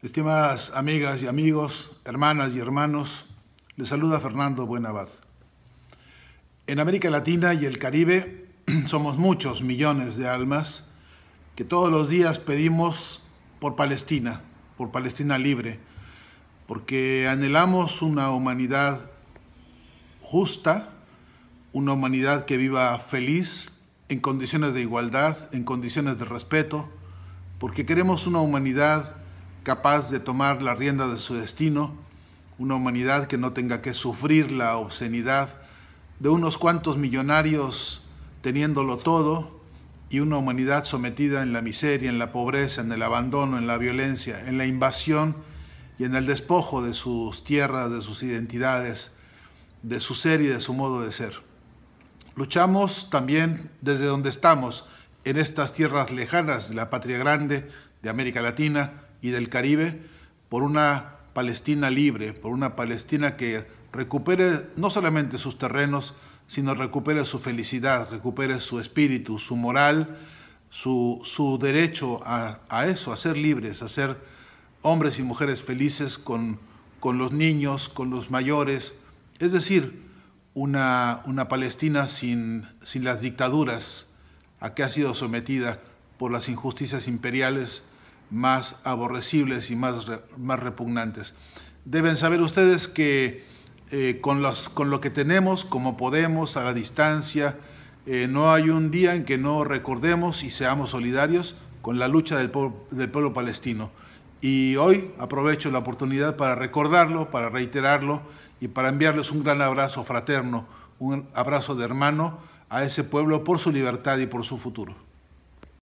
Estimadas amigas y amigos, hermanas y hermanos, les saluda Fernando Buenabad. En América Latina y el Caribe somos muchos millones de almas que todos los días pedimos por Palestina, por Palestina libre, porque anhelamos una humanidad justa, una humanidad que viva feliz, en condiciones de igualdad, en condiciones de respeto, porque queremos una humanidad capaz de tomar la rienda de su destino, una humanidad que no tenga que sufrir la obscenidad de unos cuantos millonarios teniéndolo todo y una humanidad sometida en la miseria, en la pobreza, en el abandono, en la violencia, en la invasión y en el despojo de sus tierras, de sus identidades, de su ser y de su modo de ser. Luchamos también desde donde estamos, en estas tierras lejanas de la patria grande de América Latina, y del Caribe por una Palestina libre, por una Palestina que recupere no solamente sus terrenos, sino recupere su felicidad, recupere su espíritu, su moral, su, derecho a, eso, a ser libres, a ser hombres y mujeres felices con, con los niños, con los mayores. Es decir, una, una Palestina sin, sin las dictaduras a que ha sido sometida por las injusticias imperiales más aborrecibles y más, más repugnantes. Deben saber ustedes que eh, con, con lo que tenemos, como podemos, a la distancia, eh, no hay un día en que no recordemos y seamos solidarios con la lucha del pueblo palestino. Y hoy aprovecho la oportunidad para recordarlo, para reiterarlo y para enviarles un gran abrazo fraterno, un abrazo de hermano a ese pueblo por su libertad y por su futuro.